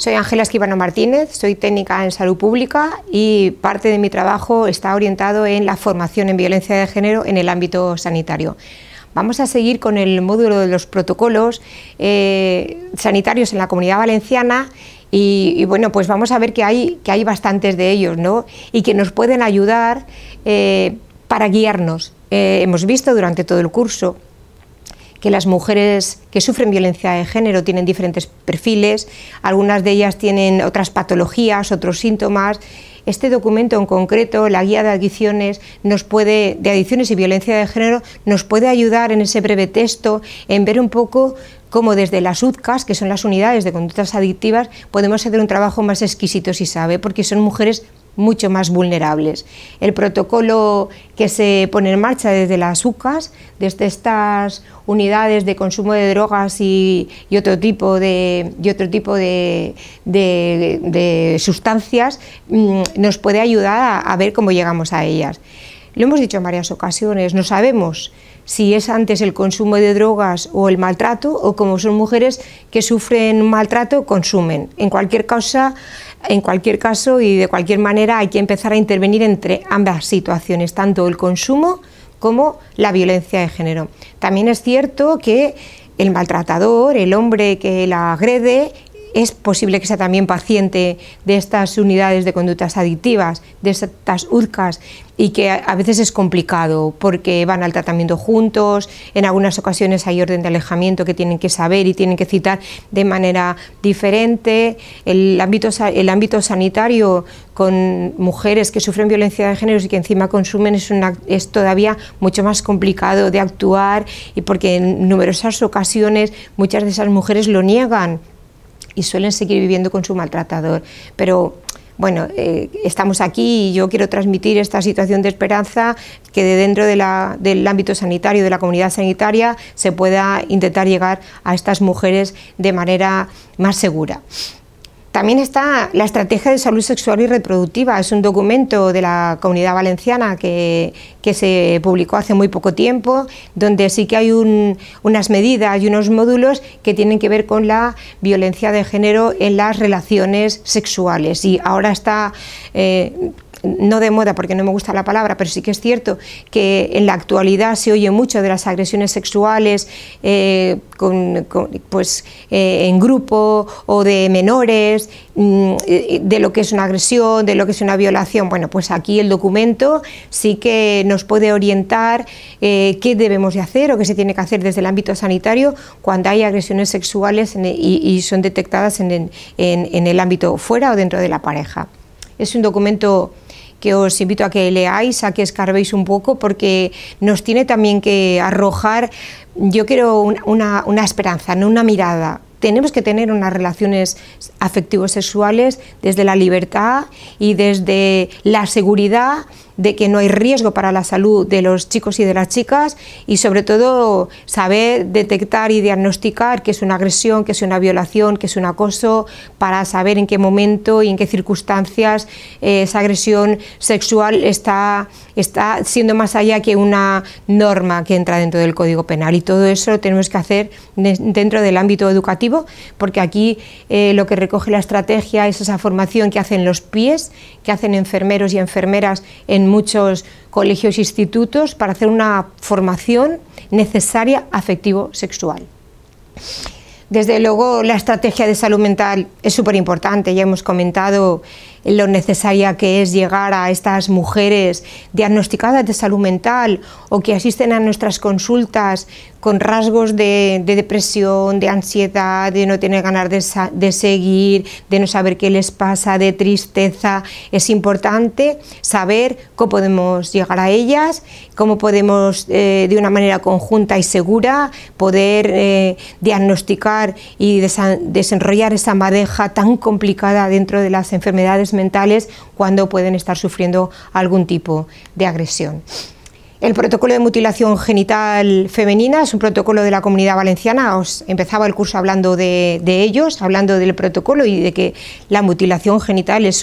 Soy Ángela Esquivano Martínez, soy técnica en salud pública y parte de mi trabajo está orientado en la formación en violencia de género en el ámbito sanitario. Vamos a seguir con el módulo de los protocolos eh, sanitarios en la comunidad valenciana y, bueno, pues vamos a ver que hay, que hay bastantes de ellos ¿no? y que nos pueden ayudar eh, para guiarnos. Eh, hemos visto durante todo el curso que las mujeres que sufren violencia de género tienen diferentes perfiles, algunas de ellas tienen otras patologías, otros síntomas. Este documento en concreto, la guía de adicciones, nos puede, de adicciones y violencia de género, nos puede ayudar en ese breve texto en ver un poco cómo desde las UDCAS, que son las unidades de conductas adictivas, podemos hacer un trabajo más exquisito si sabe, porque son mujeres mucho más vulnerables. El protocolo que se pone en marcha desde las UCAS, desde estas unidades de consumo de drogas y, otro tipo de, otro tipo de, sustancias, mm, nos puede ayudar a, a ver cómo llegamos a ellas. Lo hemos dicho en varias ocasiones, no sabemos si es antes el consumo de drogas o el maltrato, o como son mujeres que sufren maltrato, consumen. En cualquier causa, en cualquier caso y de cualquier manera hay que empezar a intervenir entre ambas situaciones, tanto el consumo como la violencia de género. También es cierto que el maltratador, el hombre que la agrede, es posible que sea también paciente de estas unidades de conductas adictivas, de estas URCAS, y que a veces es complicado porque van al tratamiento juntos, en algunas ocasiones hay orden de alejamiento que tienen que saber y tienen que citar de manera diferente. El ámbito, el ámbito sanitario con mujeres que sufren violencia de género y que encima consumen es, es todavía mucho más complicado de actuar y porque en numerosas ocasiones muchas de esas mujeres lo niegan y suelen seguir viviendo con su maltratador. Pero bueno, eh, estamos aquí y yo quiero transmitir esta situación de esperanza que de dentro del ámbito sanitario, de la comunidad sanitaria, se pueda intentar llegar a estas mujeres de manera más segura. También está la Estrategia de Salud Sexual y Reproductiva, es un documento de la Comunidad Valenciana que, se publicó hace muy poco tiempo, donde sí que hay unas medidas y unos módulos que tienen que ver con la violencia de género en las relaciones sexuales. Y ahora está... Eh, no de moda porque no me gusta la palabra, pero sí que es cierto que en la actualidad se oye mucho de las agresiones sexuales eh, con, pues, eh, en grupo o de menores, mm, eh, de lo que es una agresión, de lo que es una violación. Bueno, pues aquí el documento sí que nos puede orientar qué debemos de hacer o qué se tiene que hacer desde el ámbito sanitario cuando hay agresiones sexuales e, y, son detectadas en el ámbito fuera o dentro de la pareja. Es un documento que os invito a que leáis, a que escarbéis un poco, porque nos tiene también que arrojar, yo quiero una, una esperanza, no una mirada, tenemos que tener unas relaciones afectivos sexuales desde la libertad y desde la seguridad de que no hay riesgo para la salud de los chicos y de las chicas y sobre todo saber detectar y diagnosticar que es una agresión, que es una violación, que es un acoso, para saber en qué momento y en qué circunstancias eh, esa agresión sexual está, está siendo más allá que una norma que entra dentro del Código Penal. Y todo eso tenemos que hacer dentro del ámbito educativo, porque aquí eh, lo que recoge la estrategia es esa formación que hacen los pies, que hacen enfermeros y enfermeras en muchos colegios e institutos para hacer una formación necesaria afectivo-sexual. Desde luego, la estrategia de salud mental es súper importante. Ya hemos comentado lo necesaria que es llegar a estas mujeres diagnosticadas de salud mental o que asisten a nuestras consultas con rasgos de, depresión, de ansiedad, de no tener ganas de, seguir, de no saber qué les pasa, de tristeza. Es importante saber cómo podemos llegar a ellas, cómo podemos eh, de una manera conjunta y segura poder eh, diagnosticar y desenrollar esa madeja tan complicada dentro de las enfermedades mentales cuando pueden estar sufriendo algún tipo de agresión. El protocolo de mutilación genital femenina es un protocolo de la comunidad valenciana. Os empezaba el curso hablando de, ellos, hablando del protocolo y de que la mutilación genital es,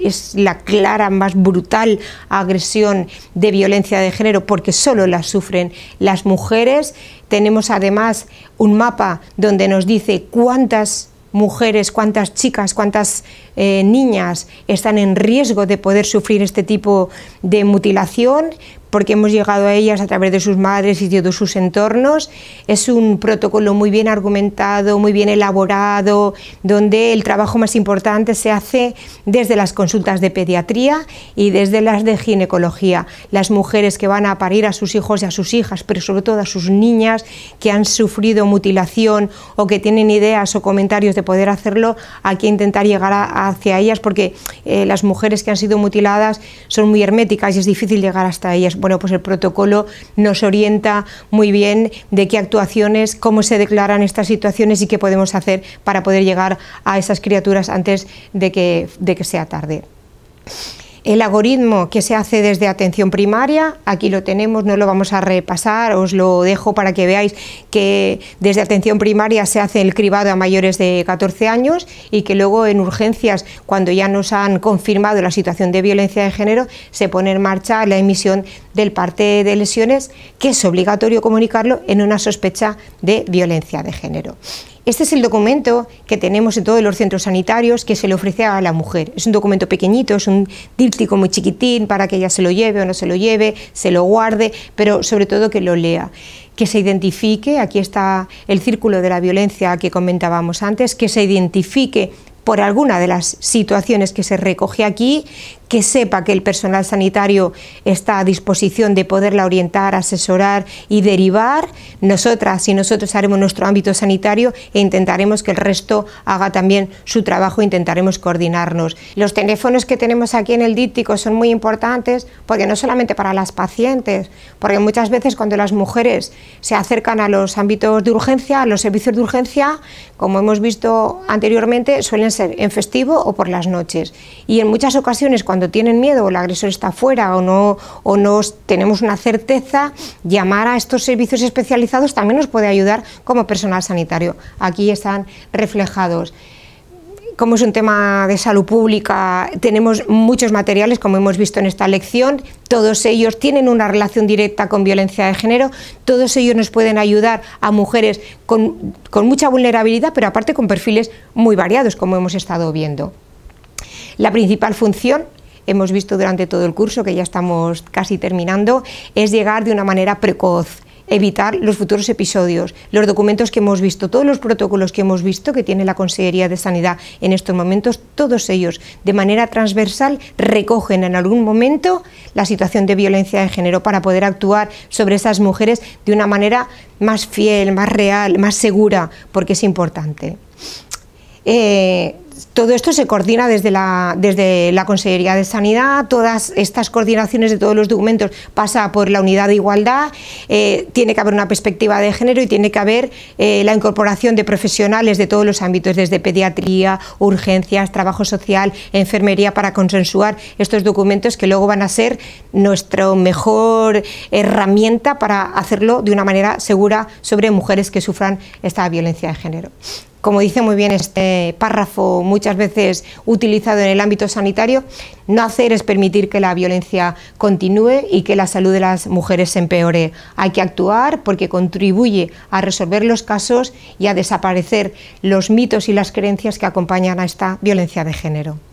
es la clara, más brutal agresión de violencia de género porque solo la sufren las mujeres. Tenemos además un mapa donde nos dice cuántas mujeres, cuántas chicas, cuántas eh, niñas están en riesgo de poder sufrir este tipo de mutilación porque hemos llegado a ellas a través de sus madres y de sus entornos. Es un protocolo muy bien argumentado, muy bien elaborado, donde el trabajo más importante se hace desde las consultas de pediatría y desde las de ginecología. Las mujeres que van a parir a sus hijos y a sus hijas, pero sobre todo a sus niñas que han sufrido mutilación o que tienen ideas o comentarios de poder hacerlo, hay que intentar llegar a hacia ellas porque eh, las mujeres que han sido mutiladas son muy herméticas y es difícil llegar hasta ellas. Bueno, pues el protocolo nos orienta muy bien de qué actuaciones, cómo se declaran estas situaciones y qué podemos hacer para poder llegar a esas criaturas antes de que, de que sea tarde. El algoritmo que se hace desde atención primaria, aquí lo tenemos, no lo vamos a repasar, os lo dejo para que veáis que desde atención primaria se hace el cribado a mayores de 14 años y que luego en urgencias, cuando ya nos han confirmado la situación de violencia de género, se pone en marcha la emisión del parte de lesiones, que es obligatorio comunicarlo en una sospecha de violencia de género. Este es el documento que tenemos en todos los centros sanitarios que se le ofrece a la mujer. Es un documento pequeñito, es un díptico muy chiquitín para que ella se lo lleve o no se lo lleve, se lo guarde, pero sobre todo que lo lea que se identifique, aquí está el círculo de la violencia que comentábamos antes, que se identifique por alguna de las situaciones que se recoge aquí, que sepa que el personal sanitario está a disposición de poderla orientar, asesorar y derivar. Nosotras y nosotros haremos nuestro ámbito sanitario e intentaremos que el resto haga también su trabajo, intentaremos coordinarnos. Los teléfonos que tenemos aquí en el díptico son muy importantes porque no solamente para las pacientes, porque muchas veces cuando las mujeres se acercan a los ámbitos de urgencia, a los servicios de urgencia, como hemos visto anteriormente, suelen ser en festivo o por las noches. Y en muchas ocasiones cuando tienen miedo o el agresor está fuera o no, o no tenemos una certeza, llamar a estos servicios especializados también nos puede ayudar como personal sanitario. Aquí están reflejados como es un tema de salud pública, tenemos muchos materiales, como hemos visto en esta lección, todos ellos tienen una relación directa con violencia de género, todos ellos nos pueden ayudar a mujeres con, con mucha vulnerabilidad, pero aparte con perfiles muy variados, como hemos estado viendo. La principal función hemos visto durante todo el curso, que ya estamos casi terminando, es llegar de una manera precoz evitar los futuros episodios, los documentos que hemos visto, todos los protocolos que hemos visto que tiene la Consejería de Sanidad en estos momentos, todos ellos de manera transversal recogen en algún momento la situación de violencia de género para poder actuar sobre esas mujeres de una manera más fiel, más real, más segura, porque es importante. Eh, todo esto se coordina desde la, desde Consejería de Sanidad, todas estas coordinaciones de todos los documentos pasa por la unidad de igualdad, eh, tiene que haber una perspectiva de género y tiene que haber eh, la incorporación de profesionales de todos los ámbitos, desde pediatría, urgencias, trabajo social, enfermería, para consensuar estos documentos que luego van a ser nuestra mejor herramienta para hacerlo de una manera segura sobre mujeres que sufran esta violencia de género como dice muy bien este párrafo, muchas veces utilizado en el ámbito sanitario, no hacer es permitir que la violencia continúe y que la salud de las mujeres se empeore. Hay que actuar porque contribuye a resolver los casos y a desaparecer los mitos y las creencias que acompañan a esta violencia de género.